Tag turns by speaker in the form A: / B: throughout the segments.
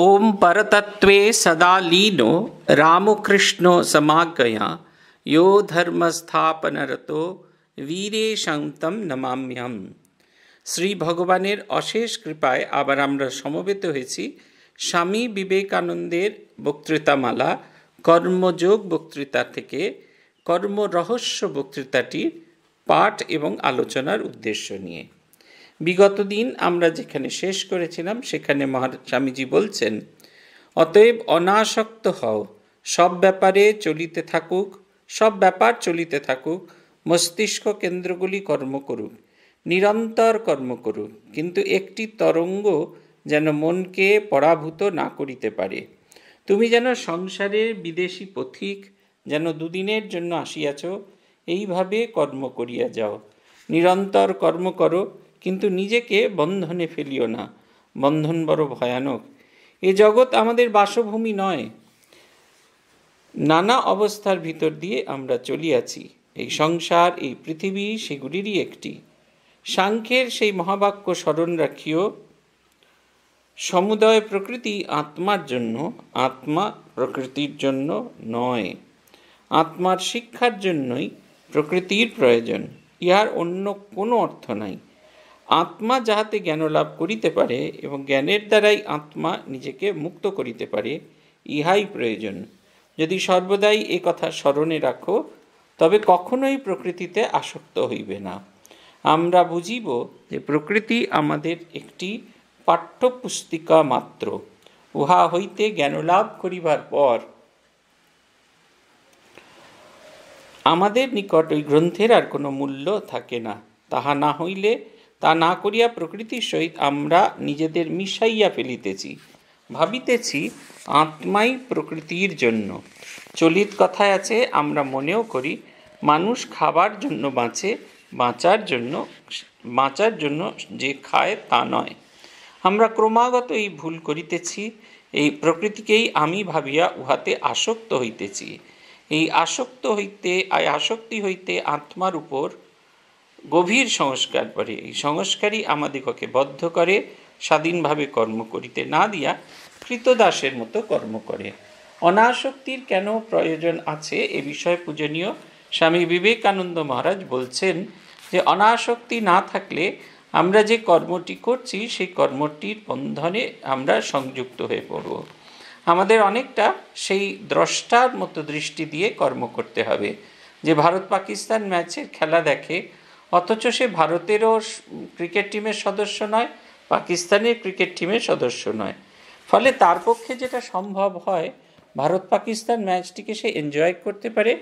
A: ओम परतत्वे सदा लीनो रामकृष्णो समागया यो ধর্মস্থাপন রতো বীরে শান্তম নমাম্যম শ্রী ভগবানের অশেষ কৃপায় আবার আমরা সমবেত হয়েছি স্বামী বিবেকানন্দের বক্তৃতামালা কর্মযোগ বক্তৃতা থেকে কর্মরহস্য বক্তৃতাটির পাঠ এবং আলোচনার উদ্দেশ্য নিয়ে বিগত দিন আমরা যেখানে শেষ করেছিলাম সেখানে মহারাজ স্বামীজি বলছেন অতএব অনাসক্ত হও সব ব্যাপারে চলিতে থাকুক সব ব্যাপার চলিতে থাকুক মস্তিষ্ক কেন্দ্রগুলি কর্ম করুক নিরন্তর কর্ম করুক কিন্তু একটি তরঙ্গ যেন মনকে পরাভূত না করিতে পারে তুমি যেন সংসারের বিদেশি পথিক যেন দুদিনের জন্য আসিয়াছ এইভাবে কর্ম করিয়া যাও নিরন্তর কর্ম করো কিন্তু নিজেকে বন্ধনে ফেলিও না বন্ধন বড় ভয়ানক এ জগৎ আমাদের বাসভূমি নয় নানা অবস্থার ভিতর দিয়ে আমরা চলিয়াছি এই সংসার এই পৃথিবী সেগুলিরই একটি সাংখ্যের সেই মহাবাক্য স্মরণ রাখিও সমুদয় প্রকৃতি আত্মার জন্য আত্মা প্রকৃতির জন্য নয় আত্মার শিক্ষার জন্যই প্রকৃতির প্রয়োজন ইহার অন্য কোনো অর্থ নাই আত্মা যাহাতে জ্ঞান লাভ করিতে পারে এবং জ্ঞানের দ্বারাই আত্মা নিজেকে মুক্ত করিতে পারে ইহাই প্রয়োজন যদি সর্বদাই এ কথা স্মরণে রাখো তবে কখনোই প্রকৃতিতে আসক্ত হইবে না আমরা বুঝিব যে প্রকৃতি আমাদের একটি পাঠ্যপুস্তিকা মাত্র উহা হইতে জ্ঞানলাভ করিবার পর আমাদের নিকট ওই গ্রন্থের আর কোনো মূল্য থাকে না তাহা না হইলে তা না করিয়া প্রকৃতির সহিত আমরা নিজেদের মিশাইয়া ফেলিতেছি ভাবিতেছি আত্মাই প্রকৃতির জন্য চলিত কথায় আছে আমরা মনেও করি মানুষ খাবার জন্য বাঁচে বাঁচার জন্য বাঁচার জন্য যে খায় তা নয় আমরা ক্রমাগত এই ভুল করিতেছি এই প্রকৃতিকেই আমি ভাবিয়া উহাতে আসক্ত হইতেছি এই আসক্ত হইতে আসক্তি হইতে আত্মার উপর গভীর সংস্কার করে এই সংস্কারই আমাদিগকে বদ্ধ করে স্বাধীনভাবে কর্ম করিতে না দিয়া কৃতদাসের মতো কর্ম করে অনাসক্তির কেন প্রয়োজন আছে এ বিষয়ে পূজনীয় স্বামী বিবেকানন্দ মহারাজ বলছেন যে অনাসক্তি না থাকলে আমরা যে কর্মটি করছি সেই কর্মটির বন্ধনে আমরা সংযুক্ত হয়ে পড়ব আমাদের অনেকটা সেই দ্রষ্টার মতো দৃষ্টি দিয়ে কর্ম করতে হবে যে ভারত পাকিস্তান ম্যাচের খেলা দেখে অথচ সে ভারতেরও ক্রিকেট টিমের সদস্য নয় পাকিস্তানের ক্রিকেট টিমের সদস্য নয় ফলে তার পক্ষে যেটা সম্ভব হয় ভারত পাকিস্তান ম্যাচটিকে সে এনজয় করতে পারে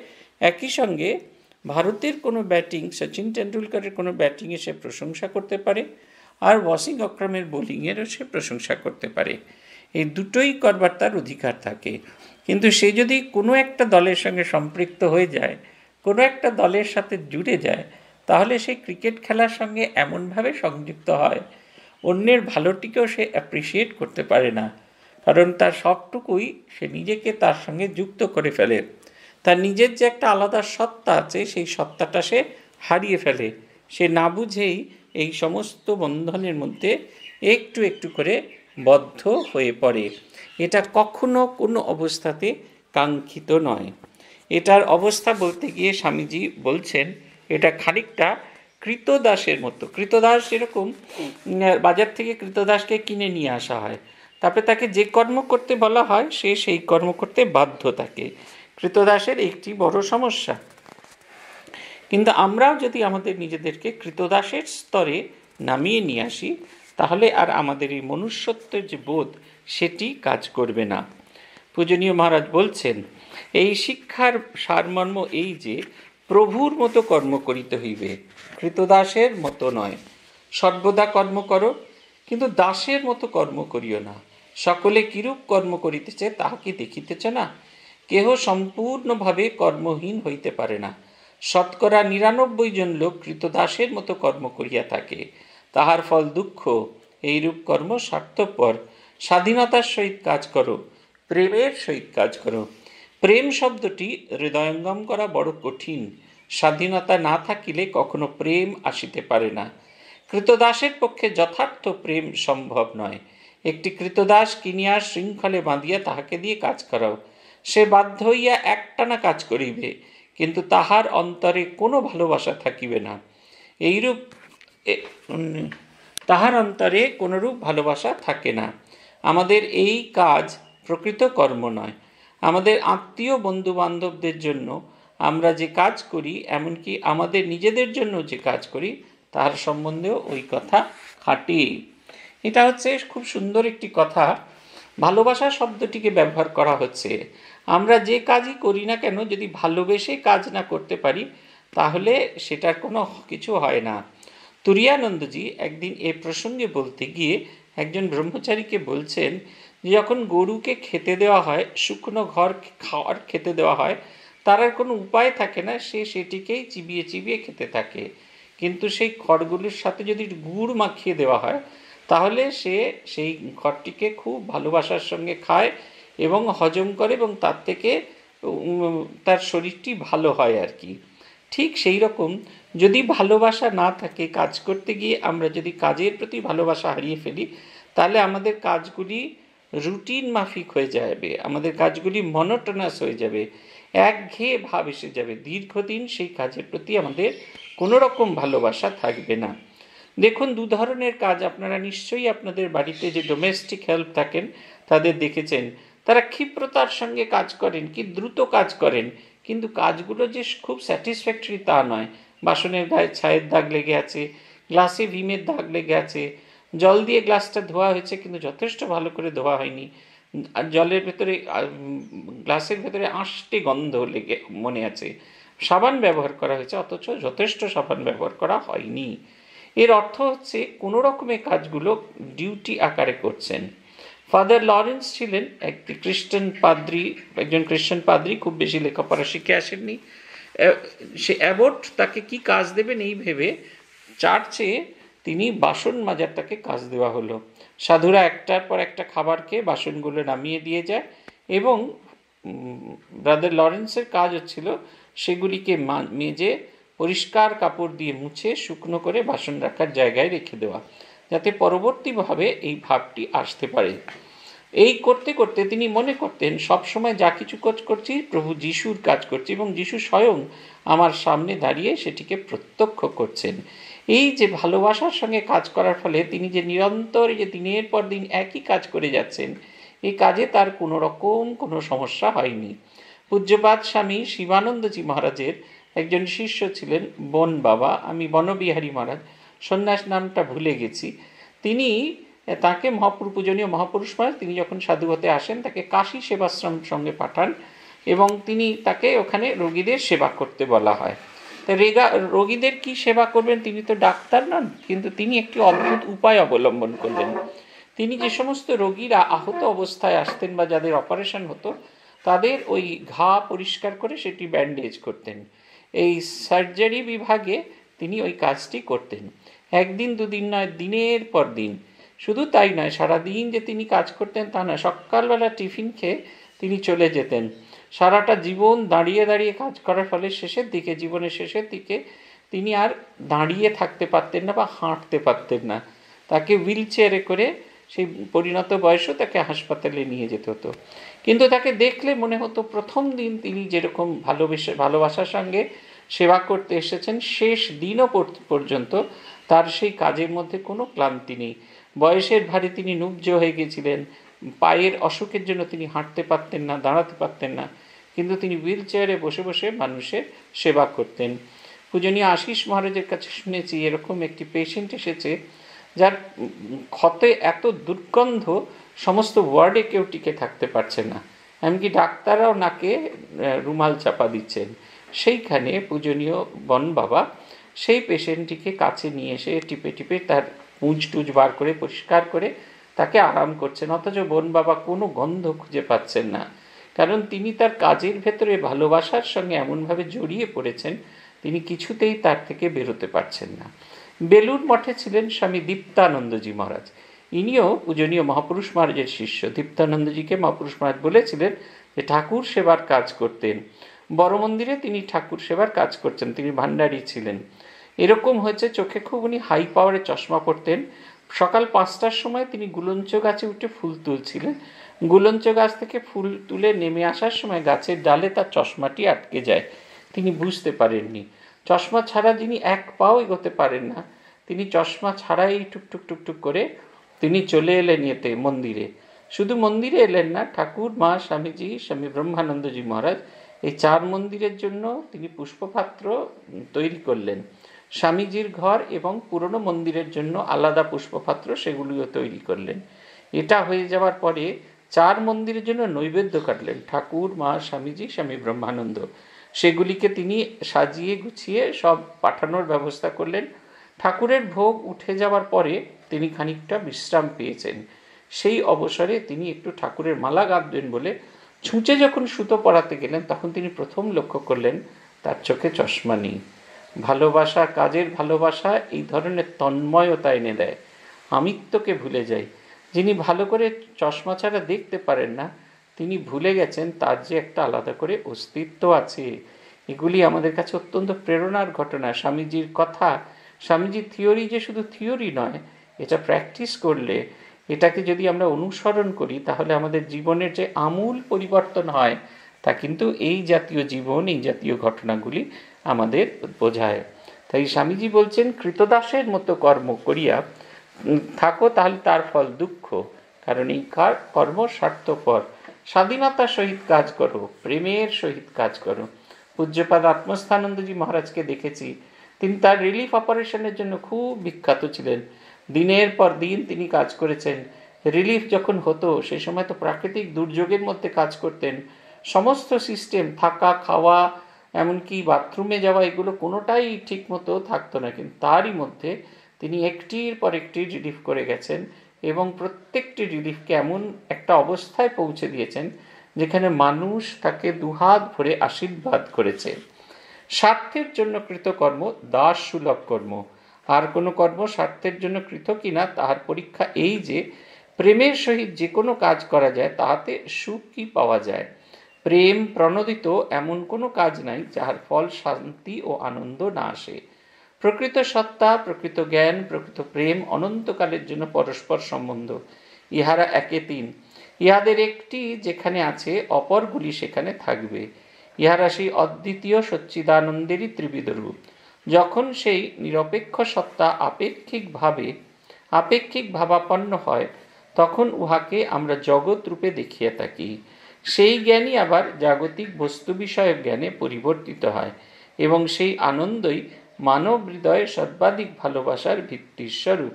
A: একই সঙ্গে ভারতের কোনো ব্যাটিং সচিন টেন্ডুলকারের কোনো ব্যাটিংয়ে সে প্রশংসা করতে পারে আর ওয়াসিং অক্রমের বোলিংয়েরও সে প্রশংসা করতে পারে এই দুটোই করবার তার অধিকার থাকে কিন্তু সে যদি কোনো একটা দলের সঙ্গে সম্পৃক্ত হয়ে যায় কোনো একটা দলের সাথে জুড়ে যায় তাহলে সে ক্রিকেট খেলার সঙ্গে এমনভাবে সংযুক্ত হয় অন্যের ভালোটিকেও সে অ্যাপ্রিসিয়েট করতে পারে না কারণ তার সবটুকুই সে নিজেকে তার সঙ্গে যুক্ত করে ফেলে তার নিজের যে একটা আলাদা সত্তা আছে সেই সত্তাটা সে হারিয়ে ফেলে সে না বুঝেই এই সমস্ত বন্ধনের মধ্যে একটু একটু করে বদ্ধ হয়ে পড়ে এটা কখনো কোনো অবস্থাতে কাঙ্ক্ষিত নয় এটার অবস্থা বলতে গিয়ে স্বামীজি বলছেন এটা খানিকটা কৃতদাসের মতো কৃতদাস এরকম বাজার থেকে কৃতদাসকে কিনে নিয়ে আসা হয় তারপরে তাকে যে কর্ম করতে বলা হয় সে সেই কর্ম করতে বাধ্য থাকে কৃতদাসের একটি বড় সমস্যা কিন্তু আমরাও যদি আমাদের নিজেদেরকে কৃতদাসের স্তরে নামিয়ে নিয়ে আসি তাহলে আর আমাদের এই মনুষ্যত্বের যে বোধ সেটি কাজ করবে না পূজনীয় মহারাজ বলছেন এই শিক্ষার সারমর্ম এই যে প্রভুর মতো কর্ম করিতে হইবে কৃতদাসের মতো নয় সর্বদা কর্ম করো কিন্তু দাসের মতো কর্ম করিও না সকলে কিরূপ কর্ম করিতেছে তাহা কি দেখিতেছে না কেহ সম্পূর্ণভাবে কর্মহীন হইতে পারে না শতকরা নিরানব্বই জন লোক কৃতদাসের মতো কর্ম করিয়া থাকে তাহার ফল দুঃখ এইরূপ কর্ম স্বার্থপর স্বাধীনতার সহিত কাজ করো প্রেমের সহিত কাজ করো প্রেম শব্দটি হৃদয়ঙ্গম করা বড় কঠিন স্বাধীনতা না থাকিলে কখনো প্রেম আসিতে পারে না কৃতদাসের পক্ষে যথার্থ প্রেম সম্ভব নয় একটি কৃতদাস কিনিয়া শৃঙ্খলে বাঁধিয়া তাহাকে দিয়ে কাজ করাও সে বাধ্য হইয়া একটানা কাজ করিবে কিন্তু তাহার অন্তরে কোনো ভালোবাসা থাকিবে না এইরূপ তাহার অন্তরে কোনরূপ ভালোবাসা থাকে না আমাদের এই কাজ প্রকৃত কর্ম নয় আমাদের আত্মীয় বন্ধু বান্ধবদের জন্য আমরা যে কাজ করি এমনকি আমাদের নিজেদের জন্য যে কাজ করি তার সম্বন্ধেও ওই কথা খাটি এটা হচ্ছে খুব সুন্দর একটি কথা ভালোবাসা শব্দটিকে ব্যবহার করা হচ্ছে আমরা যে কাজই করি না কেন যদি ভালোবেসে কাজ না করতে পারি তাহলে সেটার কোনো কিছু হয় না তুরিয়ানন্দজি একদিন এ প্রসঙ্গে বলতে গিয়ে একজন ব্রহ্মচারীকে বলছেন যখন গরুকে খেতে দেওয়া হয় শুকনো ঘর খাওয়ার খেতে দেওয়া হয় তার আর কোনো উপায় থাকে না সে সেটিকেই চিবিয়ে চিবিয়ে খেতে থাকে কিন্তু সেই খড়গুলির সাথে যদি গুড় মাখিয়ে দেওয়া হয় তাহলে সে সেই খড়টিকে খুব ভালোবাসার সঙ্গে খায় এবং হজম করে এবং তার থেকে তার শরীরটি ভালো হয় আর কি ঠিক সেই রকম যদি ভালোবাসা না থাকে কাজ করতে গিয়ে আমরা যদি কাজের প্রতি ভালোবাসা হারিয়ে ফেলি তাহলে আমাদের কাজগুলি রুটিন মাফিক হয়ে যাবে আমাদের কাজগুলি মনোটনাস হয়ে যাবে একঘেয়ে ভাব এসে যাবে দীর্ঘদিন সেই কাজের প্রতি আমাদের কোনো রকম ভালোবাসা থাকবে না দেখুন দু ধরনের কাজ আপনারা নিশ্চয়ই আপনাদের বাড়িতে যে ডোমেস্টিক হেল্প থাকেন তাদের দেখেছেন তারা ক্ষিপ্রতার সঙ্গে কাজ করেন কি দ্রুত কাজ করেন কিন্তু কাজগুলো যে খুব স্যাটিসফ্যাক্টরি তা নয় বাসনের গায়ে ছায়ের দাগ লেগে আছে গ্লাসে ভিমের দাগ লেগে আছে জল দিয়ে গ্লাসটা ধোয়া হয়েছে কিন্তু যথেষ্ট ভালো করে ধোয়া হয়নি আর জলের ভেতরে গ্লাসের ভেতরে আঁশটি গন্ধ লেগে মনে আছে সাবান ব্যবহার করা হয়েছে অথচ যথেষ্ট সাবান ব্যবহার করা হয়নি এর অর্থ হচ্ছে কোনো রকমের কাজগুলো ডিউটি আকারে করছেন ফাদার লরেন্স ছিলেন একটি খ্রিস্টান পাদ্রি একজন খ্রিস্টান পাদ্রি খুব বেশি লেখাপড়া শিখে আসেননি সে অ্যাবোর্ট তাকে কি কাজ দেবেন এই ভেবে চার্চে তিনি বাসন মাজারটাকে কাজ দেওয়া হলো সাধুরা একটার পর একটা খাবার খেয়ে বাসনগুলো নামিয়ে দিয়ে যায় এবং ব্রাদার লরেন্সের কাজ হচ্ছিল সেগুলিকে মেজে পরিষ্কার কাপড় দিয়ে মুছে শুকনো করে বাসন রাখার জায়গায় রেখে দেওয়া যাতে পরবর্তীভাবে এই ভাবটি আসতে পারে এই করতে করতে তিনি মনে করতেন সবসময় যা কিছু কাজ করছি প্রভু যিশুর কাজ করছি এবং যিশু স্বয়ং আমার সামনে দাঁড়িয়ে সেটিকে প্রত্যক্ষ করছেন এই যে ভালোবাসার সঙ্গে কাজ করার ফলে তিনি যে নিরন্তর যে দিনের পর দিন একই কাজ করে যাচ্ছেন এই কাজে তার কোনো রকম কোনো সমস্যা হয়নি পূজ্যপাত স্বামী শিবানন্দজি মহারাজের একজন শিষ্য ছিলেন বন বাবা আমি বনবিহারী মহারাজ সন্ন্যাস নামটা ভুলে গেছি তিনি তাকে মহাপুরু পূজনীয় মহাপুরুষ মহারাজ তিনি যখন সাধু হতে আসেন তাকে কাশি সেবাশ্রম সঙ্গে পাঠান এবং তিনি তাকে ওখানে রোগীদের সেবা করতে বলা হয় রেগা রোগীদের কি সেবা করবেন তিনি তো ডাক্তার নন কিন্তু তিনি একটি অদ্ভুত উপায় অবলম্বন করলেন তিনি যে সমস্ত রোগীরা আহত অবস্থায় আসতেন বা যাদের অপারেশন হতো তাদের ওই ঘা পরিষ্কার করে সেটি ব্যান্ডেজ করতেন এই সার্জারি বিভাগে তিনি ওই কাজটি করতেন একদিন দুদিন নয় দিনের পর দিন শুধু তাই নয় সারাদিন যে তিনি কাজ করতেন তা না সকালবেলা টিফিন খেয়ে তিনি চলে যেতেন সারাটা জীবন দাঁড়িয়ে দাঁড়িয়ে কাজ করার ফলে শেষের দিকে জীবনের শেষের দিকে তিনি আর দাঁড়িয়ে থাকতে পারতেন না বা হাঁটতে পারতেন না তাকে হুইল চেয়ারে করে সেই পরিণত বয়সেও তাকে হাসপাতালে নিয়ে যেতে হতো কিন্তু তাকে দেখলে মনে হতো প্রথম দিন তিনি যেরকম ভালোবেসে ভালোবাসার সঙ্গে সেবা করতে এসেছেন শেষ দিনও পর্যন্ত তার সেই কাজের মধ্যে কোনো ক্লান্তি নেই বয়সের ভারে তিনি নুব্জ হয়ে গেছিলেন পায়ের অসুখের জন্য তিনি হাঁটতে পারতেন না দাঁড়াতে পারতেন না কিন্তু তিনি হুইল চেয়ারে বসে বসে মানুষের সেবা করতেন পূজনীয় আশিস মহারাজের কাছে শুনেছি এরকম একটি পেশেন্ট এসেছে যার ক্ষতে এত দুর্গন্ধ সমস্ত ওয়ার্ডে কেউ টিকে থাকতে পারছে না এমনকি ডাক্তাররাও নাকে রুমাল চাপা দিচ্ছেন সেইখানে পূজনীয় বন বাবা সেই পেশেন্টটিকে কাছে নিয়ে এসে টিপে টিপে তার পুঁজ টুজ বার করে পরিষ্কার করে তাকে আরাম করছেন অথচ বোন বাবা কোনো গন্ধ খুঁজে পাচ্ছেন না কারণ তিনি তার কাজের ভেতরে ভালোবাসার সঙ্গে এমনভাবে জড়িয়ে পড়েছেন তিনি কিছুতেই তার থেকে বেরোতে পারছেন না বেলুর মঠে ছিলেন স্বামী দীপ্তানন্দজি মহারাজ ইনিও পূজনীয় মহাপুরুষ মহারাজের শিষ্য দীপ্তানন্দজিকে মহাপুরুষ মহারাজ বলেছিলেন যে ঠাকুর সেবার কাজ করতেন বড় মন্দিরে তিনি ঠাকুর সেবার কাজ করছেন তিনি ভান্ডারি ছিলেন এরকম হয়েছে চোখে খুব উনি হাই পাওয়ারের চশমা পড়তেন সকাল পাঁচটার সময় তিনি গুলঞ্চ গাছে উঠে ফুল তুলছিলেন গুলঞ্চ গাছ থেকে ফুল তুলে নেমে আসার সময় গাছের ডালে তার চশমাটি আটকে যায় তিনি বুঝতে পারেননি চশমা ছাড়া যিনি এক পাও এগোতে পারেন না তিনি চশমা ছাড়াই টুকটুক টুকটুক করে তিনি চলে এলেন এতে মন্দিরে শুধু মন্দিরে এলেন না ঠাকুর মা স্বামীজি স্বামী ব্রহ্মানন্দজি মহারাজ এই চার মন্দিরের জন্য তিনি পুষ্পপাত্র তৈরি করলেন স্বামীজির ঘর এবং পুরনো মন্দিরের জন্য আলাদা পুষ্পপাত্র সেগুলিও তৈরি করলেন এটা হয়ে যাওয়ার পরে চার মন্দিরের জন্য নৈবেদ্য কাটলেন ঠাকুর মা স্বামীজি স্বামী ব্রহ্মানন্দ সেগুলিকে তিনি সাজিয়ে গুছিয়ে সব পাঠানোর ব্যবস্থা করলেন ঠাকুরের ভোগ উঠে যাওয়ার পরে তিনি খানিকটা বিশ্রাম পেয়েছেন সেই অবসরে তিনি একটু ঠাকুরের মালা গাঁদবেন বলে ছুঁচে যখন সুতো পড়াতে গেলেন তখন তিনি প্রথম লক্ষ্য করলেন তার চোখে চশমা নেই ভালোবাসা কাজের ভালোবাসা এই ধরনের তন্ময়তা এনে দেয় আমিত্বকে ভুলে যাই যিনি ভালো করে চশমা ছাড়া দেখতে পারেন না তিনি ভুলে গেছেন তার যে একটা আলাদা করে অস্তিত্ব আছে এগুলি আমাদের কাছে অত্যন্ত প্রেরণার ঘটনা স্বামীজির কথা স্বামীজির থিওরি যে শুধু থিওরি নয় এটা প্র্যাকটিস করলে এটাকে যদি আমরা অনুসরণ করি তাহলে আমাদের জীবনের যে আমূল পরিবর্তন হয় তা কিন্তু এই জাতীয় জীবন এই জাতীয় ঘটনাগুলি আমাদের বোঝায় তাই স্বামীজি বলছেন কৃতদাসের মতো কর্ম করিয়া থাকো তাহলে তার ফল দুঃখ কারণ এই কর্ম স্বার্থপর স্বাধীনতার সহিত কাজ করো প্রেমের সহিত কাজ করো পূজ্যপাদ আত্মস্থানন্দজি মহারাজকে দেখেছি তিনি তার রিলিফ অপারেশনের জন্য খুব বিখ্যাত ছিলেন দিনের পর দিন তিনি কাজ করেছেন রিলিফ যখন হতো সেই সময় তো প্রাকৃতিক দুর্যোগের মধ্যে কাজ করতেন সমস্ত সিস্টেম থাকা খাওয়া এমনকি বাথরুমে যাওয়া এগুলো কোনোটাই ঠিকমতো থাকতো না কিন্তু তারই মধ্যে তিনি একটির পর একটি রিলিফ করে গেছেন এবং প্রত্যেকটি রিলিফকে এমন একটা অবস্থায় পৌঁছে দিয়েছেন যেখানে মানুষ তাকে দুহাত ভরে আশীর্বাদ করেছে স্বার্থের জন্য কৃতকর্ম দাস সুলভ কর্ম আর কোনো কর্ম স্বার্থের জন্য কৃত কিনা তাহার পরীক্ষা এই যে প্রেমের সহিত যে কোনো কাজ করা যায় তাহাতে সুখ কি পাওয়া যায় প্রেম প্রণোদিত এমন কোনো কাজ নাই যাহার ফল শান্তি ও আনন্দ না আসে প্রকৃত সত্তা প্রকৃত জ্ঞান প্রকৃত প্রেম অনন্তকালের জন্য পরস্পর সম্বন্ধ ইহারা একে তিন ইহাদের একটি যেখানে আছে অপরগুলি সেখানে থাকবে ইহারা সেই অদ্বিতীয় সচ্চিদানন্দেরই ত্রিবিধ রূপ যখন সেই নিরপেক্ষ সত্তা আপেক্ষিকভাবে আপেক্ষিক ভাবাপন্ন হয় তখন উহাকে আমরা জগৎ রূপে দেখিয়া থাকি সেই জ্ঞানই আবার জাগতিক বস্তু বিষয়ক জ্ঞানে পরিবর্তিত হয় এবং সেই আনন্দই মানব হৃদয়ে সর্বাধিক ভালোবাসার ভিত্তির স্বরূপ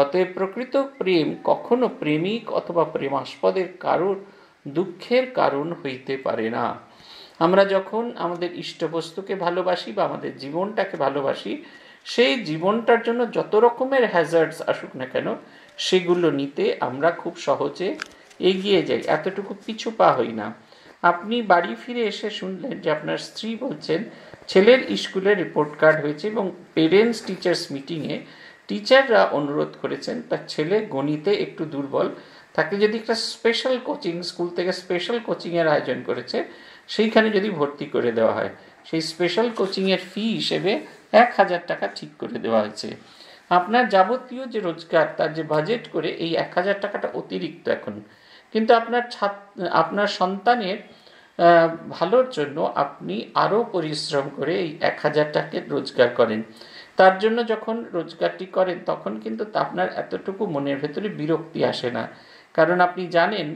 A: অতএব প্রকৃত প্রেম কখনো প্রেমিক অথবা প্রেমাস্পদের কারোর দুঃখের কারণ হইতে পারে না আমরা যখন আমাদের ইষ্টবস্তুকে ভালোবাসি বা আমাদের জীবনটাকে ভালোবাসি সেই জীবনটার জন্য যত রকমের হ্যাজার্ডস আসুক না কেন সেগুলো নিতে আমরা খুব সহজে এগিয়ে যাই এতটুকু পিছু পা হই না আপনি বাড়ি ফিরে এসে শুনলেন যে আপনার স্ত্রী বলছেন ছেলের স্কুলে রিপোর্ট কার্ড হয়েছে এবং পেরেন্টস টিচার্স মিটিংয়ে টিচাররা অনুরোধ করেছেন তার ছেলে গণিতে একটু দুর্বল তাকে যদি একটা স্পেশাল কোচিং স্কুল থেকে স্পেশাল কোচিংয়ের আয়োজন করেছে সেইখানে যদি ভর্তি করে দেওয়া হয় সেই স্পেশাল কোচিংয়ের ফি হিসেবে এক হাজার টাকা ঠিক করে দেওয়া হয়েছে আপনার যাবতীয় যে রোজগার তার যে বাজেট করে এই এক হাজার টাকাটা অতিরিক্ত এখন কিন্তু আপনার আপনার সন্তানের ভালোর জন্য আপনি আরও পরিশ্রম করে এই এক হাজার টাকা রোজগার করেন তার জন্য যখন রোজগারটি করেন তখন কিন্তু আপনার এতটুকু মনের ভেতরে বিরক্তি আসে না কারণ আপনি জানেন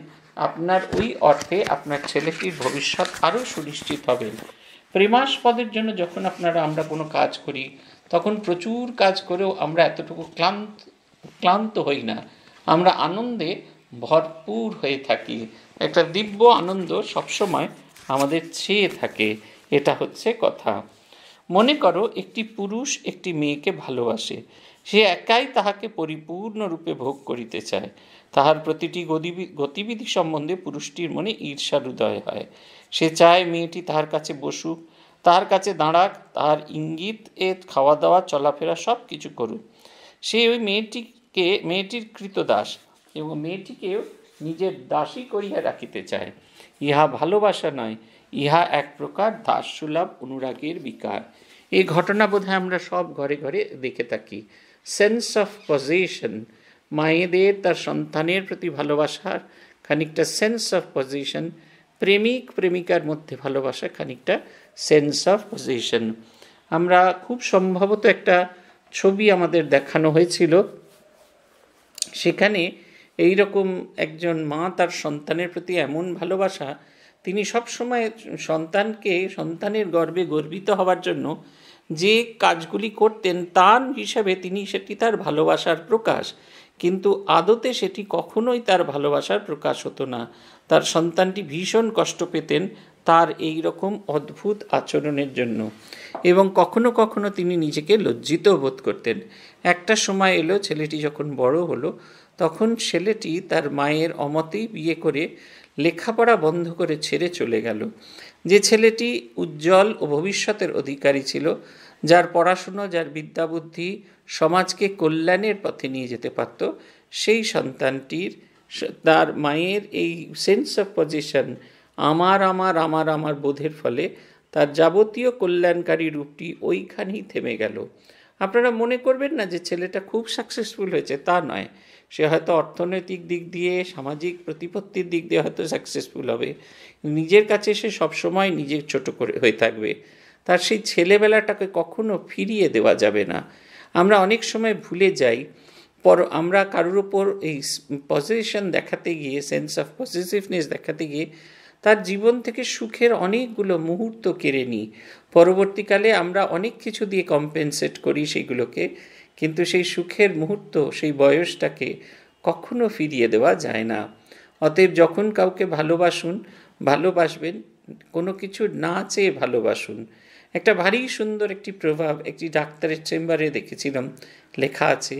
A: আপনার ওই অর্থে আপনার ছেলেটির ভবিষ্যৎ আরও সুনিশ্চিত হবে পদের জন্য যখন আপনারা আমরা কোনো কাজ করি তখন প্রচুর কাজ করেও আমরা এতটুকু ক্লান্ত ক্লান্ত হই না আমরা আনন্দে ভরপুর হয়ে থাকি একটা দিব্য আনন্দ সবসময় আমাদের ছেয়ে থাকে এটা হচ্ছে কথা মনে করো একটি পুরুষ একটি মেয়েকে ভালোবাসে সে একাই তাহাকে পরিপূর্ণরূপে ভোগ করিতে চায় তাহার প্রতিটি গতিবিধি সম্বন্ধে পুরুষটির মনে ঈর্ষার উদয় হয় সে চায় মেয়েটি তাহার কাছে বসুক তাহার কাছে দাঁড়াক তাহার ইঙ্গিত এ খাওয়া দাওয়া চলাফেরা সব কিছু করুক সে ওই মেয়েটিকে মেয়েটির কৃতদাস এবং মেয়েটিকেও নিজের দাসী করিয়া রাখিতে চায় ইহা ভালোবাসা নয় ইহা এক প্রকার দাস সুলভ অনুরাগের বিকার এই ঘটনা বোধহয় আমরা সব ঘরে ঘরে দেখে থাকি সেন্স অফ পজিশন মায়েদের তার সন্তানের প্রতি ভালোবাসার খানিকটা সেন্স অফ পজিশন প্রেমিক প্রেমিকার মধ্যে ভালোবাসা খানিকটা সেন্স অফ পজিশন আমরা খুব সম্ভবত একটা ছবি আমাদের দেখানো হয়েছিল সেখানে এই রকম একজন মা তার সন্তানের প্রতি এমন ভালোবাসা তিনি সবসময় সন্তানকে সন্তানের গর্বে গর্বিত হওয়ার জন্য যে কাজগুলি করতেন তার হিসাবে তিনি সেটি তার ভালোবাসার প্রকাশ কিন্তু আদতে সেটি কখনোই তার ভালোবাসার প্রকাশ হতো না তার সন্তানটি ভীষণ কষ্ট পেতেন তার এই রকম অদ্ভুত আচরণের জন্য এবং কখনো কখনো তিনি নিজেকে লজ্জিত বোধ করতেন একটা সময় এলো ছেলেটি যখন বড় হলো তখন ছেলেটি তার মায়ের অমতেই বিয়ে করে লেখাপড়া বন্ধ করে ছেড়ে চলে গেল যে ছেলেটি উজ্জ্বল ও ভবিষ্যতের অধিকারী ছিল যার পড়াশুনো যার বিদ্যাবুদ্ধি সমাজকে কল্যাণের পথে নিয়ে যেতে পারত সেই সন্তানটির তার মায়ের এই সেন্স অফ পজিশন আমার আমার আমার আমার বোধের ফলে তার যাবতীয় কল্যাণকারী রূপটি ওইখানেই থেমে গেল আপনারা মনে করবেন না যে ছেলেটা খুব সাকসেসফুল হয়েছে তা নয় সে হয়তো অর্থনৈতিক দিক দিয়ে সামাজিক প্রতিপত্তির দিক দিয়ে হয়তো সাকসেসফুল হবে নিজের কাছে সে সবসময় নিজের ছোট করে হয়ে থাকবে তার সেই ছেলেবেলাটাকে কখনো ফিরিয়ে দেওয়া যাবে না আমরা অনেক সময় ভুলে যাই পর আমরা কারোর ওপর এই পজিশন দেখাতে গিয়ে সেন্স অফ পজিটিভনেস দেখাতে গিয়ে তার জীবন থেকে সুখের অনেকগুলো মুহূর্ত কেড়ে নিই পরবর্তীকালে আমরা অনেক কিছু দিয়ে কম্পেনসেট করি সেগুলোকে কিন্তু সেই সুখের মুহূর্ত সেই বয়সটাকে কখনো ফিরিয়ে দেওয়া যায় না অতএব যখন কাউকে ভালোবাসুন ভালোবাসবেন কোনো কিছু না চেয়ে ভালোবাসুন একটা ভারী সুন্দর একটি প্রভাব একটি ডাক্তারের চেম্বারে দেখেছিলাম লেখা আছে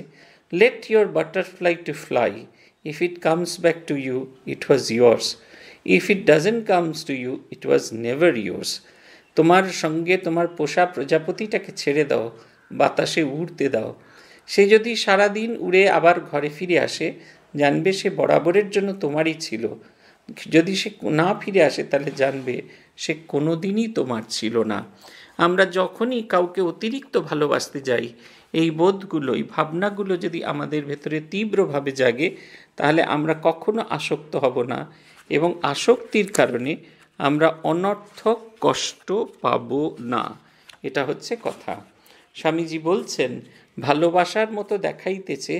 A: let your butterfly to fly if it comes back to you it was yours if it doesn't comes to you it was never yours তোমার সঙ্গে তোমার পোষা প্রজাপতিটাকে ছেড়ে দাও বাতাসে উড়তে দাও সে যদি সারাদিন উড়ে আবার ঘরে ফিরে আসে জানবে সে বরাবরের জন্য তোমারই ছিল যদি সে না ফিরে আসে তাহলে জানবে সে কোনো দিনই তোমার ছিল না আমরা যখনই কাউকে অতিরিক্ত ভালোবাসতে যাই এই বোধগুলো এই ভাবনাগুলো যদি আমাদের ভেতরে তীব্রভাবে জাগে তাহলে আমরা কখনো আসক্ত হব না এবং আসক্তির কারণে আমরা অনর্থক কষ্ট পাব না এটা হচ্ছে কথা স্বামীজি বলছেন ভালোবাসার মতো দেখাইতেছে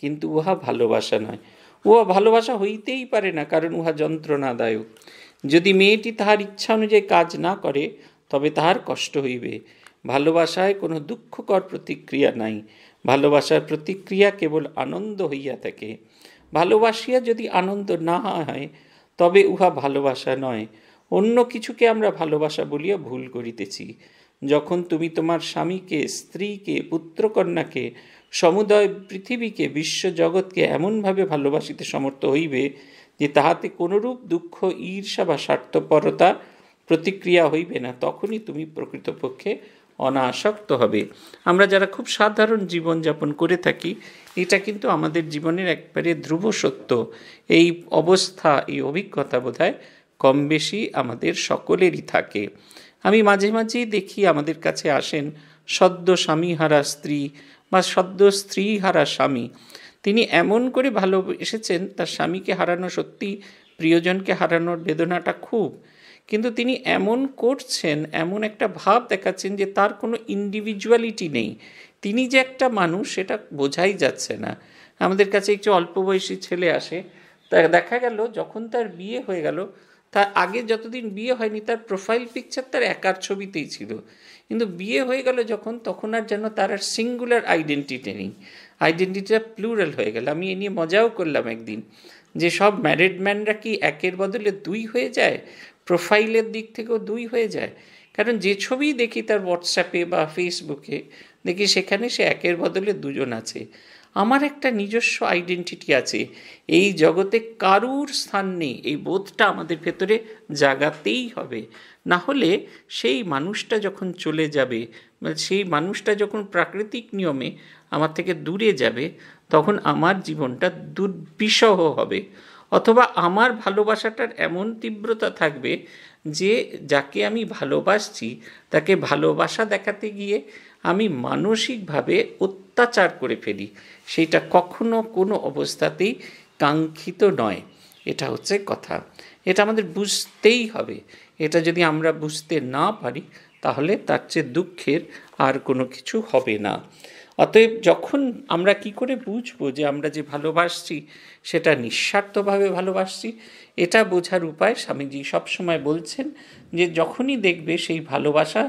A: কিন্তু উহা ভালোবাসা নয় উহা ভালোবাসা হইতেই পারে না কারণ উহা যন্ত্রণাদায়ক যদি মেয়েটি তাহার ইচ্ছা অনুযায়ী কাজ না করে তবে তাহার কষ্ট হইবে ভালোবাসায় কোনো দুঃখকর প্রতিক্রিয়া নাই ভালোবাসার প্রতিক্রিয়া কেবল আনন্দ হইয়া থাকে ভালোবাসিয়া যদি আনন্দ না হয় তবে উহা ভালোবাসা নয় অন্য কিছুকে আমরা ভালোবাসা বলিয়া ভুল করিতেছি যখন তুমি তোমার স্বামীকে স্ত্রীকে পুত্রকন্যাকে সমুদয় পৃথিবীকে বিশ্বজগৎকে এমনভাবে ভালোবাসিতে সমর্থ হইবে যে তাহাতে কোনরূপ দুঃখ ঈর্ষা বা স্বার্থপরতা প্রতিক্রিয়া হইবে না তখনই তুমি প্রকৃতপক্ষে অনাসক্ত হবে আমরা যারা খুব সাধারণ জীবনযাপন করে থাকি এটা কিন্তু আমাদের জীবনের একবারে ধ্রুব সত্য এই অবস্থা এই অভিজ্ঞতা বোধহয় কম বেশি আমাদের সকলেরই থাকে আমি মাঝে মাঝেই দেখি আমাদের কাছে আসেন সদ্য স্বামী হারা স্ত্রী বা সদ্য স্ত্রীহারা স্বামী তিনি এমন করে ভালো এসেছেন তার স্বামীকে হারানো সত্যি প্রিয়জনকে হারানোর বেদনাটা খুব কিন্তু তিনি এমন করছেন এমন একটা ভাব দেখাচ্ছেন যে তার কোনো ইন্ডিভিজুয়ালিটি নেই তিনি যে একটা মানুষ সেটা বোঝাই যাচ্ছে না আমাদের কাছে একটু অল্প বয়সী ছেলে আসে তা দেখা গেল যখন তার বিয়ে হয়ে গেল তার আগে যতদিন বিয়ে হয়নি তার প্রোফাইল পিকচার তার একার ছবিতেই ছিল কিন্তু বিয়ে হয়ে গেল যখন তখন আর যেন তার আর সিঙ্গুলার আইডেন্টিটি নেই আইডেন্টিটিটা প্লুরাল হয়ে গেল আমি এ নিয়ে মজাও করলাম একদিন যে সব ম্যারিড ম্যানরা কি একের বদলে দুই হয়ে যায় প্রোফাইলের দিক থেকেও দুই হয়ে যায় কারণ যে ছবি দেখি তার হোয়াটসঅ্যাপে বা ফেসবুকে দেখি সেখানে সে একের বদলে দুজন আছে আমার একটা নিজস্ব আইডেন্টিটি আছে এই জগতে কারুর স্থান নেই এই বোধটা আমাদের ভেতরে জাগাতেই হবে না হলে সেই মানুষটা যখন চলে যাবে সেই মানুষটা যখন প্রাকৃতিক নিয়মে আমার থেকে দূরে যাবে তখন আমার জীবনটা দুর্বিষহ হবে অথবা আমার ভালোবাসাটার এমন তীব্রতা থাকবে যে যাকে আমি ভালোবাসছি তাকে ভালোবাসা দেখাতে গিয়ে আমি মানসিকভাবে অত্যাচার করে ফেলি সেটা কখনো কোনো অবস্থাতেই কাঙ্ক্ষিত নয় এটা হচ্ছে কথা এটা আমাদের বুঝতেই হবে এটা যদি আমরা বুঝতে না পারি তাহলে তার চেয়ে দুঃখের আর কোনো কিছু হবে না অতএব যখন আমরা কি করে বুঝবো যে আমরা যে ভালোবাসছি সেটা নিঃস্বার্থভাবে ভালোবাসছি এটা বোঝার উপায় স্বামীজি সবসময় বলছেন যে যখনই দেখবে সেই ভালোবাসা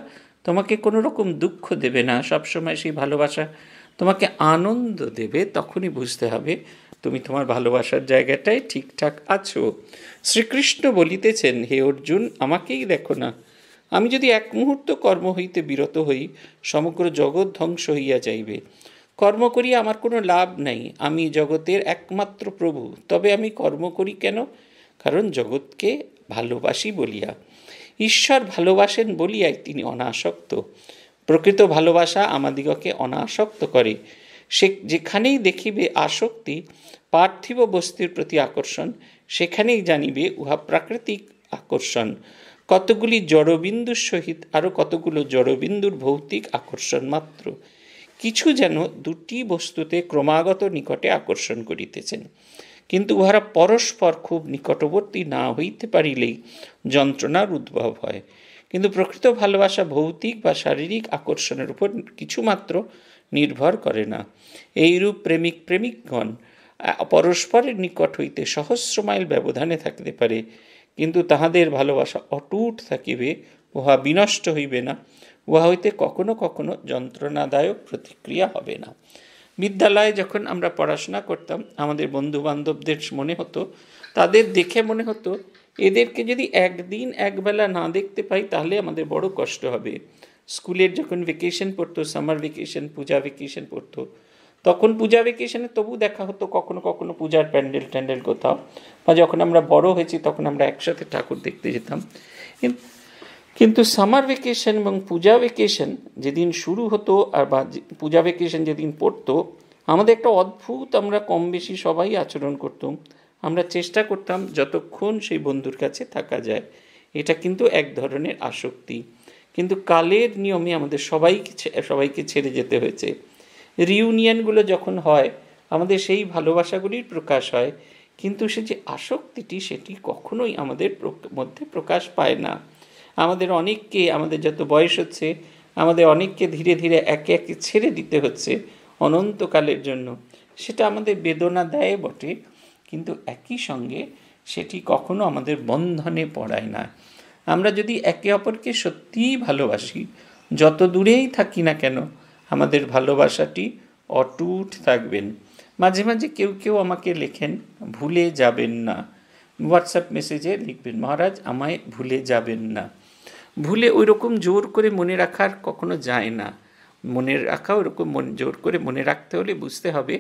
A: তোমাকে কোনো রকম দুঃখ দেবে না সবসময় সেই ভালোবাসা তোমাকে আনন্দ দেবে তখনই বুঝতে হবে তুমি তোমার ভালোবাসার জায়গাটায় ঠিকঠাক আছো শ্রীকৃষ্ণ বলিতেছেন হে অর্জুন আমাকেই দেখো না আমি যদি এক মুহূর্ত কর্ম হইতে বিরত হই সমগ্র জগৎ ধ্বংস হইয়া যাইবে কর্ম করি আমার কোনো লাভ নাই আমি জগতের একমাত্র প্রভু তবে আমি কর্ম করি কেন কারণ জগৎকে ভালোবাসি বলিয়া ঈশ্বর ভালোবাসেন বলিয়াই তিনি অনাসক্ত প্রকৃত ভালোবাসা আমাদিগকে অনাসক্ত করে সে যেখানেই দেখিবে আসক্তি পার্থিব বস্তুর প্রতি আকর্ষণ সেখানেই জানিবে উহা প্রাকৃতিক আকর্ষণ কতগুলি জড়বিন্দুর সহিত আরও কতগুলো জড়বিন্দুর ভৌতিক আকর্ষণ মাত্র কিছু যেন দুটি বস্তুতে ক্রমাগত নিকটে আকর্ষণ করিতেছেন কিন্তু উহারা পরস্পর খুব নিকটবর্তী না হইতে পারিলেই যন্ত্রণার উদ্ভব হয় কিন্তু প্রকৃত ভালোবাসা ভৌতিক বা শারীরিক আকর্ষণের উপর কিছুমাত্র নির্ভর করে না এইরূপ প্রেমিক প্রেমিকগণ পরস্পরের নিকট হইতে সহস্র মাইল ব্যবধানে থাকতে পারে কিন্তু তাহাদের ভালোবাসা অটুট থাকিবে উহা বিনষ্ট হইবে না উহা হইতে কখনো কখনো যন্ত্রণাদায়ক প্রতিক্রিয়া হবে না বিদ্যালয়ে যখন আমরা পড়াশোনা করতাম আমাদের বন্ধু বান্ধবদের মনে হতো তাদের দেখে মনে হতো এদেরকে যদি একদিন একবেলা না দেখতে পাই তাহলে আমাদের বড় কষ্ট হবে স্কুলের যখন ভেকেশন পড়তো সামার ভেকেশন পূজা ভেকেশন পড়তো তখন পূজা ভেকেশনে তবু দেখা হতো কখনো কখনো পূজার প্যান্ডেল ট্যান্ডেল কোথাও বা যখন আমরা বড় হয়েছি তখন আমরা একসাথে ঠাকুর দেখতে যেতাম কিন্তু সামার ভেকেশন এবং পূজা ভেকেশন যেদিন শুরু হতো আর বা পূজা ভেকেশন যেদিন পড়তো আমাদের একটা অদ্ভুত আমরা কম বেশি সবাই আচরণ করতাম আমরা চেষ্টা করতাম যতক্ষণ সেই বন্ধুর কাছে থাকা যায় এটা কিন্তু এক ধরনের আসক্তি কিন্তু কালের নিয়মে আমাদের সবাই সবাইকে ছেড়ে যেতে হয়েছে রিউনিয়নগুলো যখন হয় আমাদের সেই ভালোবাসাগুলির প্রকাশ হয় কিন্তু সে যে আসক্তিটি সেটি কখনোই আমাদের মধ্যে প্রকাশ পায় না আমাদের অনেককে আমাদের যত বয়স হচ্ছে আমাদের অনেককে ধীরে ধীরে একে একে ছেড়ে দিতে হচ্ছে অনন্তকালের জন্য সেটা আমাদের বেদনা দেয় বটে কিন্তু একই সঙ্গে সেটি কখনো আমাদের বন্ধনে পড়ায় না আমরা যদি একে অপরকে সত্যিই ভালোবাসি যত দূরেই থাকি না কেন আমাদের ভালোবাসাটি অটুট থাকবেন মাঝে মাঝে কেউ কেউ আমাকে লেখেন ভুলে যাবেন না হোয়াটসঅ্যাপ মেসেজে লিখবেন মহারাজ আমায় ভুলে যাবেন না ভুলে ওই রকম জোর করে মনে রাখার কখনো যায় না মনে রাখা ওরকম মন জোর করে মনে রাখতে হলে বুঝতে হবে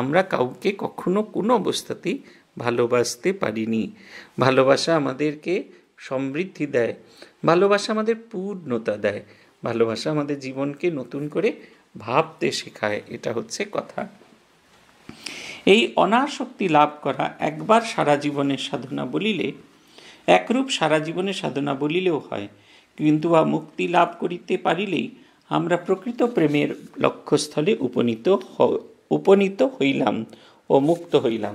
A: আমরা কাউকে কখনো কোনো অবস্থাতেই ভালোবাসতে পারিনি ভালোবাসা আমাদেরকে সমৃদ্ধি দেয় ভালোবাসা আমাদের পূর্ণতা দেয় ভালোবাসা আমাদের জীবনকে নতুন করে ভাবতে শেখায় এটা হচ্ছে কথা এই অনাসক্তি লাভ করা একবার সারা জীবনের সাধনা বলিলে একরূপ সারা জীবনে সাধনা বলিলেও হয় কিন্তু বা মুক্তি লাভ করিতে পারিলেই আমরা প্রকৃত প্রেমের লক্ষ্যস্থলে উপনীত উপনীত হইলাম ও মুক্ত হইলাম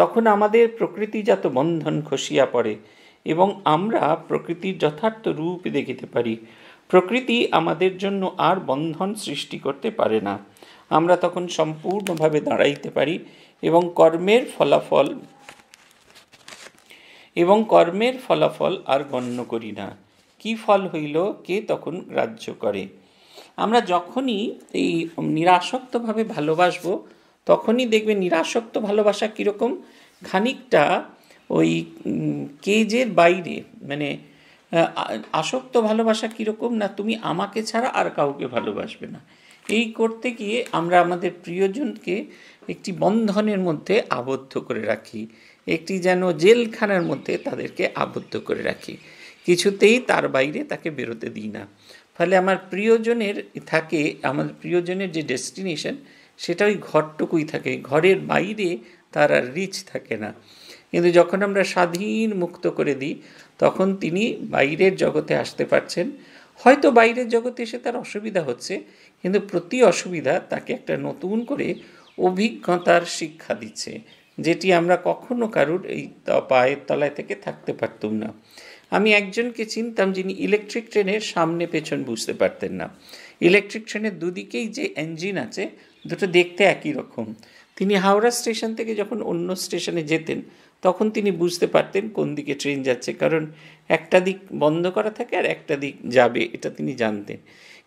A: তখন আমাদের প্রকৃতিজাত বন্ধন খসিয়া পড়ে এবং আমরা প্রকৃতির যথার্থ রূপ দেখিতে পারি প্রকৃতি আমাদের জন্য আর বন্ধন সৃষ্টি করতে পারে না আমরা তখন সম্পূর্ণভাবে দাঁড়াইতে পারি এবং কর্মের ফলাফল এবং কর্মের ফলাফল আর গণ্য করি না কি ফল হইল কে তখন গ্রাহ্য করে আমরা যখনই এই নিরাসক্তভাবে ভালোবাসব তখনই দেখবে নিরাসক্ত ভালোবাসা কীরকম খানিকটা ওই কেজের বাইরে মানে আসক্ত ভালোবাসা কীরকম না তুমি আমাকে ছাড়া আর কাউকে ভালোবাসবে না এই করতে গিয়ে আমরা আমাদের প্রিয়জনকে একটি বন্ধনের মধ্যে আবদ্ধ করে রাখি একটি যেন জেলখানার মধ্যে তাদেরকে আবদ্ধ করে রাখি কিছুতেই তার বাইরে তাকে বেরোতে দিই না ফলে আমার প্রিয়জনের থাকে আমার প্রিয়জনের যে ডেস্টিনেশন সেটা ওই ঘরটুকুই থাকে ঘরের বাইরে তার আর রিচ থাকে না কিন্তু যখন আমরা স্বাধীন মুক্ত করে দিই তখন তিনি বাইরের জগতে আসতে পারছেন হয়তো বাইরের জগতে এসে তার অসুবিধা হচ্ছে কিন্তু প্রতি অসুবিধা তাকে একটা নতুন করে অভিজ্ঞতার শিক্ষা দিচ্ছে যেটি আমরা কখনো কারুর এই পায়ের তলায় থেকে থাকতে পারতুম না আমি একজনকে চিনতাম যিনি ইলেকট্রিক ট্রেনের সামনে পেছন বুঝতে পারতেন না ইলেকট্রিক ট্রেনের দুদিকেই যে ইঞ্জিন আছে দুটো দেখতে একই রকম তিনি হাওড়া স্টেশন থেকে যখন অন্য স্টেশনে যেতেন তখন তিনি বুঝতে পারতেন কোন দিকে ট্রেন যাচ্ছে কারণ একটা দিক বন্ধ করা থাকে আর একটা দিক যাবে এটা তিনি জানতেন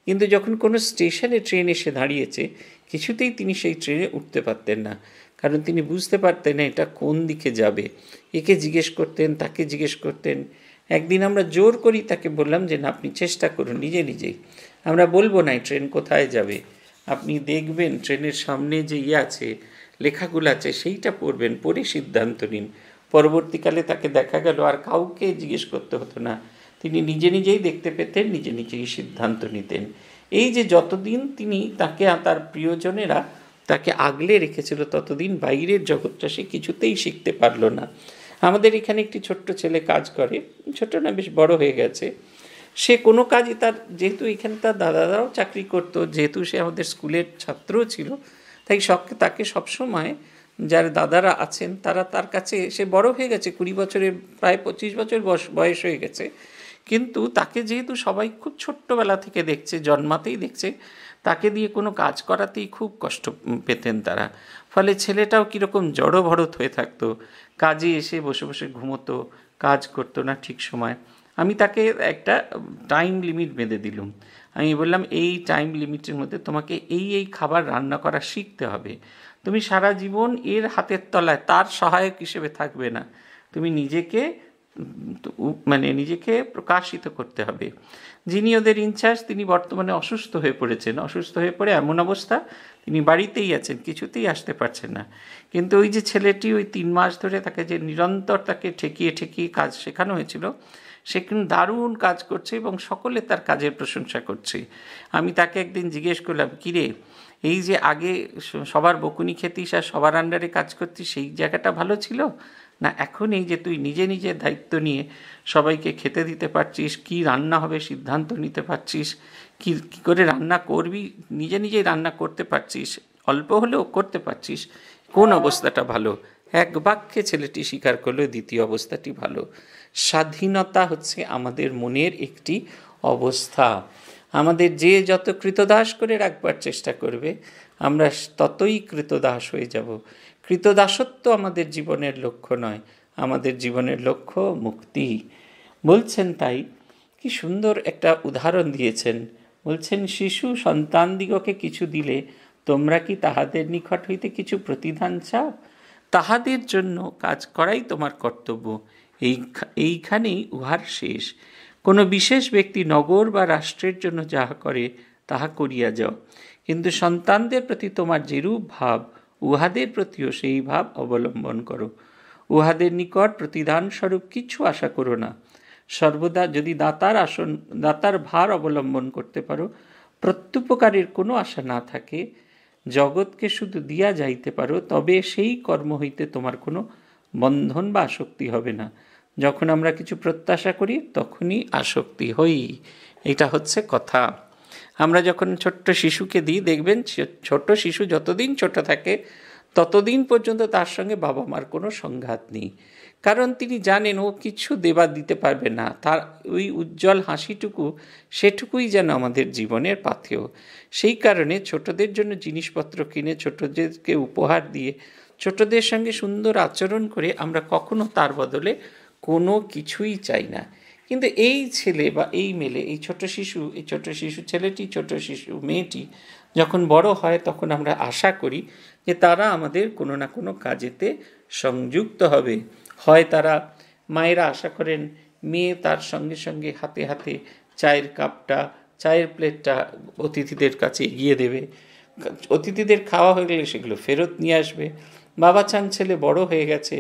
A: কিন্তু যখন কোনো স্টেশনে ট্রেন এসে দাঁড়িয়েছে কিছুতেই তিনি সেই ট্রেনে উঠতে পারতেন না কারণ তিনি বুঝতে পারতেন এটা কোন দিকে যাবে একে জিজ্ঞেস করতেন তাকে জিজ্ঞেস করতেন একদিন আমরা জোর করি তাকে বললাম যে না আপনি চেষ্টা করুন নিজে নিজেই আমরা বলবো না ট্রেন কোথায় যাবে আপনি দেখবেন ট্রেনের সামনে যে ইয়ে আছে লেখাগুলো আছে সেইটা পড়বেন পড়ে সিদ্ধান্ত নিন পরবর্তীকালে তাকে দেখা গেল আর কাউকে জিজ্ঞেস করতে হতো না তিনি নিজে নিজেই দেখতে পেতেন নিজে নিজেই সিদ্ধান্ত নিতেন এই যে যতদিন তিনি তাকে তার প্রিয়জনেরা তাকে আগলে রেখেছিল ততদিন বাইরের জগৎটা সে কিছুতেই শিখতে পারলো না আমাদের এখানে একটি ছোট্ট ছেলে কাজ করে ছোট না বেশ বড় হয়ে গেছে সে কোনো কাজই তার যেহেতু এখানে তার দাদারাও চাকরি করতো যেহেতু সে আমাদের স্কুলের ছাত্রও ছিল তাই সব তাকে সবসময় যার দাদারা আছেন তারা তার কাছে সে বড় হয়ে গেছে কুড়ি বছরের প্রায় পঁচিশ বছর বয়স বয়স হয়ে গেছে কিন্তু তাকে যেহেতু সবাই খুব ছোট্টবেলা থেকে দেখছে জন্মাতেই দেখছে তাকে দিয়ে কোনো কাজ করাতেই খুব কষ্ট পেতেন তারা ফলে ছেলেটাও কীরকম ভরত হয়ে থাকতো কাজে এসে বসে বসে ঘুমোতো কাজ করতো না ঠিক সময় আমি তাকে একটা টাইম লিমিট বেঁধে দিলুম আমি বললাম এই টাইম লিমিটের মধ্যে তোমাকে এই এই খাবার রান্না করা শিখতে হবে তুমি সারা জীবন এর হাতের তলায় তার সহায়ক হিসেবে থাকবে না তুমি নিজেকে মানে নিজেকে প্রকাশিত করতে হবে যিনি ওদের ইনচার্জ তিনি বর্তমানে অসুস্থ হয়ে পড়েছেন অসুস্থ হয়ে পড়ে এমন অবস্থা তিনি বাড়িতেই আছেন কিছুতেই আসতে পারছেন না কিন্তু ওই যে ছেলেটি ওই তিন মাস ধরে তাকে যে নিরন্তর তাকে ঠেকিয়ে ঠেকিয়ে কাজ শেখানো হয়েছিল সে কিন্তু দারুণ কাজ করছে এবং সকলে তার কাজের প্রশংসা করছে আমি তাকে একদিন জিজ্ঞেস করলাম কিরে এই যে আগে সবার বকুনি খেতিস আর সবার আন্ডারে কাজ করতিস সেই জায়গাটা ভালো ছিল না এখনই যে তুই নিজে নিজের দায়িত্ব নিয়ে সবাইকে খেতে দিতে পারছিস কি রান্না হবে সিদ্ধান্ত নিতে পারছিস কি কী করে রান্না করবি নিজে নিজেই রান্না করতে পারছিস অল্প হলেও করতে পারছিস কোন অবস্থাটা ভালো এক বাক্যে ছেলেটি স্বীকার করলে দ্বিতীয় অবস্থাটি ভালো স্বাধীনতা হচ্ছে আমাদের মনের একটি অবস্থা আমাদের যে যত কৃতদাস করে রাখবার চেষ্টা করবে আমরা ততই কৃতদাস হয়ে যাব কৃতদাসত্ব আমাদের জীবনের লক্ষ্য নয় আমাদের জীবনের লক্ষ্য মুক্তি বলছেন তাই কি সুন্দর একটা উদাহরণ দিয়েছেন বলছেন শিশু সন্তানদিগকে কিছু দিলে তোমরা কি তাহাদের নিকট হইতে কিছু প্রতিদান চাও তাহাদের জন্য কাজ করাই তোমার কর্তব্য এই এইখানেই উহার শেষ কোনো বিশেষ ব্যক্তি নগর বা রাষ্ট্রের জন্য যাহা করে তাহা করিয়া যাও কিন্তু সন্তানদের প্রতি তোমার যেরূপ ভাব উহাদের প্রতিও সেই ভাব অবলম্বন করো উহাদের নিকট প্রতিদান স্বরূপ কিছু আশা করো না সর্বদা যদি দাতার আসন দাতার ভার অবলম্বন করতে পারো প্রত্যুপকারের কোনো আশা না থাকে জগৎকে শুধু দিয়া যাইতে পারো তবে সেই কর্ম হইতে তোমার কোনো বন্ধন বা আসক্তি হবে না যখন আমরা কিছু প্রত্যাশা করি তখনই আসক্তি হই এটা হচ্ছে কথা আমরা যখন ছোট্ট শিশুকে দিই দেখবেন ছোট্ট শিশু যতদিন ছোট থাকে ততদিন পর্যন্ত তার সঙ্গে বাবা মার কোনো সংঘাত নেই কারণ তিনি জানেন ও কিছু দেবা দিতে পারবে না তার ওই উজ্জ্বল হাসিটুকু সেটুকুই যেন আমাদের জীবনের পাথেয় সেই কারণে ছোটদের জন্য জিনিসপত্র কিনে ছোটদেরকে উপহার দিয়ে ছোটদের সঙ্গে সুন্দর আচরণ করে আমরা কখনো তার বদলে কোনো কিছুই চাই না কিন্তু এই ছেলে বা এই মেলে এই ছোট শিশু এই ছোট শিশু ছেলেটি ছোট শিশু মেয়েটি যখন বড় হয় তখন আমরা আশা করি যে তারা আমাদের কোনো না কোনো কাজেতে সংযুক্ত হবে হয় তারা মায়েরা আশা করেন মেয়ে তার সঙ্গে সঙ্গে হাতে হাতে চায়ের কাপটা চায়ের প্লেটটা অতিথিদের কাছে এগিয়ে দেবে অতিথিদের খাওয়া হয়ে গেলে সেগুলো ফেরত নিয়ে আসবে বাবা চান ছেলে বড় হয়ে গেছে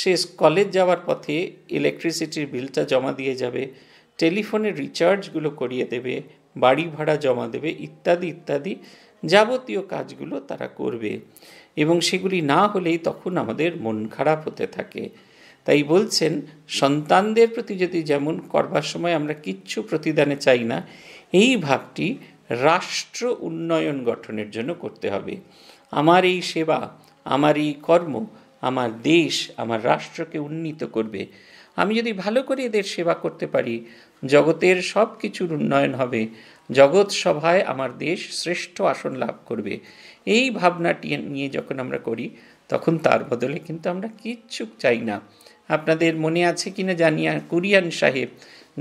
A: সে কলেজ যাওয়ার পথে ইলেকট্রিসিটির বিলটা জমা দিয়ে যাবে টেলিফোনের রিচার্জগুলো করিয়ে দেবে বাড়ি ভাড়া জমা দেবে ইত্যাদি ইত্যাদি যাবতীয় কাজগুলো তারা করবে এবং সেগুলি না হলেই তখন আমাদের মন খারাপ হতে থাকে তাই বলছেন সন্তানদের প্রতি যদি যেমন করবার সময় আমরা কিচ্ছু প্রতিদানে চাই না এই ভাবটি রাষ্ট্র উন্নয়ন গঠনের জন্য করতে হবে আমার এই সেবা আমার এই কর্ম আমার দেশ আমার রাষ্ট্রকে উন্নীত করবে আমি যদি ভালো করে এদের সেবা করতে পারি জগতের সব কিছুর উন্নয়ন হবে জগৎ সভায় আমার দেশ শ্রেষ্ঠ আসন লাভ করবে এই ভাবনাটি নিয়ে যখন আমরা করি তখন তার বদলে কিন্তু আমরা কিচ্ছু চাই না আপনাদের মনে আছে কি না জানি কুরিয়ান সাহেব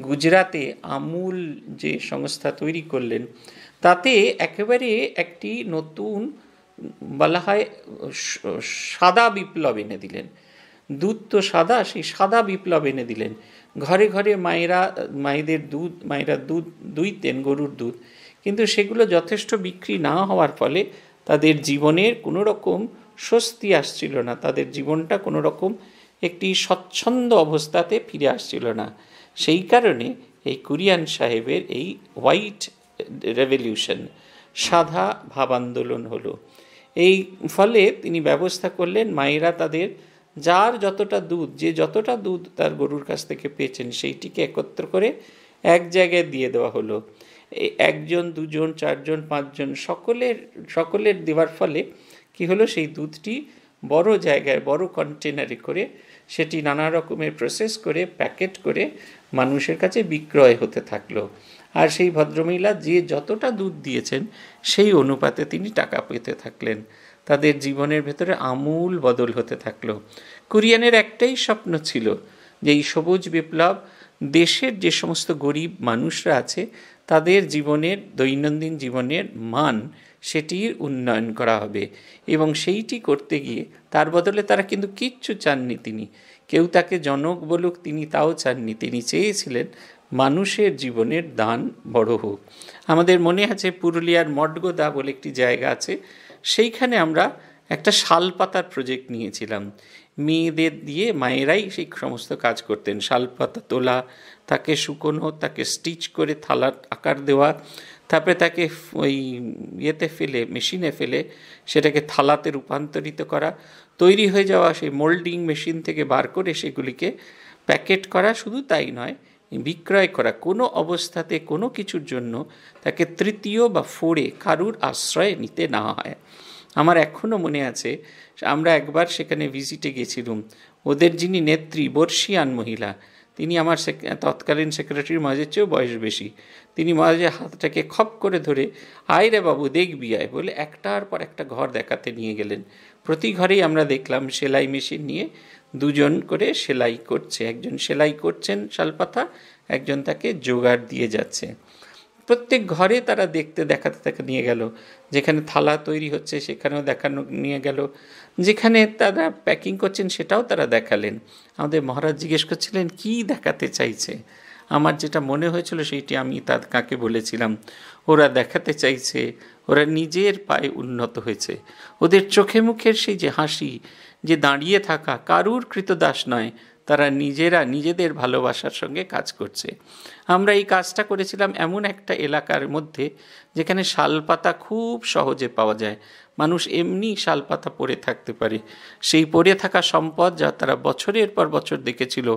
A: গুজরাতে আমূল যে সংস্থা তৈরি করলেন তাতে একেবারে একটি নতুন বলা হয় সাদা বিপ্লব এনে দিলেন দুধ তো সাদা সেই সাদা বিপ্লব এনে দিলেন ঘরে ঘরে মায়েরা মায়েদের দুধ মায়েরা দুধ দুইতেন গরুর দুধ কিন্তু সেগুলো যথেষ্ট বিক্রি না হওয়ার ফলে তাদের জীবনের কোনো রকম স্বস্তি আসছিল না তাদের জীবনটা কোনো রকম একটি স্বচ্ছন্দ অবস্থাতে ফিরে আসছিল না সেই কারণে এই কুরিয়ান সাহেবের এই হোয়াইট রেভলিউশন সাদা ভাব আন্দোলন হলো এই ফলে তিনি ব্যবস্থা করলেন মায়েরা তাদের যার যতটা দুধ যে যতটা দুধ তার গরুর কাছ থেকে পেয়েছেন সেইটিকে একত্র করে এক জায়গায় দিয়ে দেওয়া হলো একজন দুজন চারজন পাঁচজন সকলের সকলের দেওয়ার ফলে কি হলো সেই দুধটি বড় জায়গায় বড় কন্টেনারে করে সেটি নানা রকমের প্রসেস করে প্যাকেট করে মানুষের কাছে বিক্রয় হতে থাকলো আর সেই ভদ্রমহিলা যে যতটা দুধ দিয়েছেন সেই অনুপাতে তিনি টাকা পেতে থাকলেন তাদের জীবনের ভেতরে আমূল বদল হতে থাকলো কুরিয়ানের একটাই স্বপ্ন ছিল যে এই সবুজ বিপ্লব দেশের যে সমস্ত গরিব মানুষরা আছে তাদের জীবনের দৈনন্দিন জীবনের মান সেটির উন্নয়ন করা হবে এবং সেইটি করতে গিয়ে তার বদলে তারা কিন্তু কিচ্ছু চাননি তিনি কেউ তাকে জনক বলুক তিনি তাও চাননি তিনি চেয়েছিলেন মানুষের জীবনের দান বড় হোক আমাদের মনে আছে পুরুলিয়ার মডগোদা বলে একটি জায়গা আছে সেইখানে আমরা একটা শাল পাতার প্রজেক্ট নিয়েছিলাম মেয়েদের দিয়ে মায়েরাই সেই সমস্ত কাজ করতেন শাল পাতা তোলা তাকে শুকনো তাকে স্টিচ করে থালার আকার দেওয়া তারপরে তাকে ওই ইয়েতে ফেলে মেশিনে ফেলে সেটাকে থালাতে রূপান্তরিত করা তৈরি হয়ে যাওয়া সেই মোল্ডিং মেশিন থেকে বার করে সেগুলিকে প্যাকেট করা শুধু তাই নয় বিক্রয় করা কোনো অবস্থাতে কোনো কিছুর জন্য তাকে তৃতীয় বা ফোরে কারুর আশ্রয় নিতে না হয় আমার এখনও মনে আছে আমরা একবার সেখানে ভিজিটে গেছিলাম ওদের যিনি নেত্রী বর্ষিয়ান মহিলা তিনি আমার তৎকালীন সেক্রেটারির মাঝের চেয়েও বয়স বেশি তিনি মাঝে হাতটাকে খপ করে ধরে আয় রে বাবু দেখবি আয় বলে একটার পর একটা ঘর দেখাতে নিয়ে গেলেন প্রতি ঘরেই আমরা দেখলাম সেলাই মেশিন নিয়ে দুজন করে সেলাই করছে একজন সেলাই করছেন শালপাতা একজন তাকে জোগাড় দিয়ে যাচ্ছে প্রত্যেক ঘরে তারা দেখতে দেখাতে তাকে নিয়ে গেল যেখানে থালা তৈরি হচ্ছে সেখানেও দেখানো নিয়ে গেল যেখানে তারা প্যাকিং করছেন সেটাও তারা দেখালেন আমাদের মহারাজ জিজ্ঞেস করছিলেন কি দেখাতে চাইছে আমার যেটা মনে হয়েছিল সেইটি আমি তার কাকে বলেছিলাম ওরা দেখাতে চাইছে ওরা নিজের পায়ে উন্নত হয়েছে ওদের চোখে মুখের সেই যে হাসি যে দাঁড়িয়ে থাকা কারুর কৃতদাস নয় তারা নিজেরা নিজেদের ভালোবাসার সঙ্গে কাজ করছে আমরা এই কাজটা করেছিলাম এমন একটা এলাকার মধ্যে যেখানে শালপাতা খুব সহজে পাওয়া যায় মানুষ এমনি শালপাতা পরে থাকতে পারে সেই পরে থাকা সম্পদ যা তারা বছরের পর বছর দেখেছিল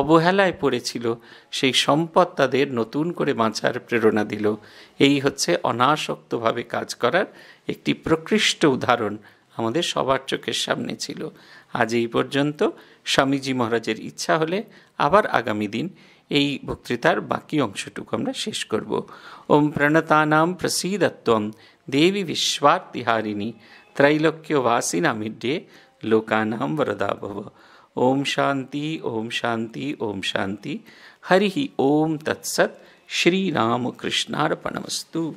A: অবহেলায় পড়েছিল সেই সম্পদ তাদের নতুন করে বাঁচার প্রেরণা দিল এই হচ্ছে অনাসক্তভাবে কাজ করার একটি প্রকৃষ্ট উদাহরণ আমাদের সবার চোখের সামনে ছিল আজ এই পর্যন্ত স্বামীজি মহারাজের ইচ্ছা হলে আবার আগামী দিন এই বক্তৃতার বাকি অংশটুকু আমরা শেষ করব ওম প্রণতানাম প্রসীদত্বম দেবী বিশ্বার্তিহারিণী ত্রৈলোক্য বাসিনামিড্যে লোকানাম বরদাভব ॐ शान्ति ॐ शान्ति ॐ शान्ति हरिः ॐ तत्सत् श्रीरामकृष्णार्पणमस्तु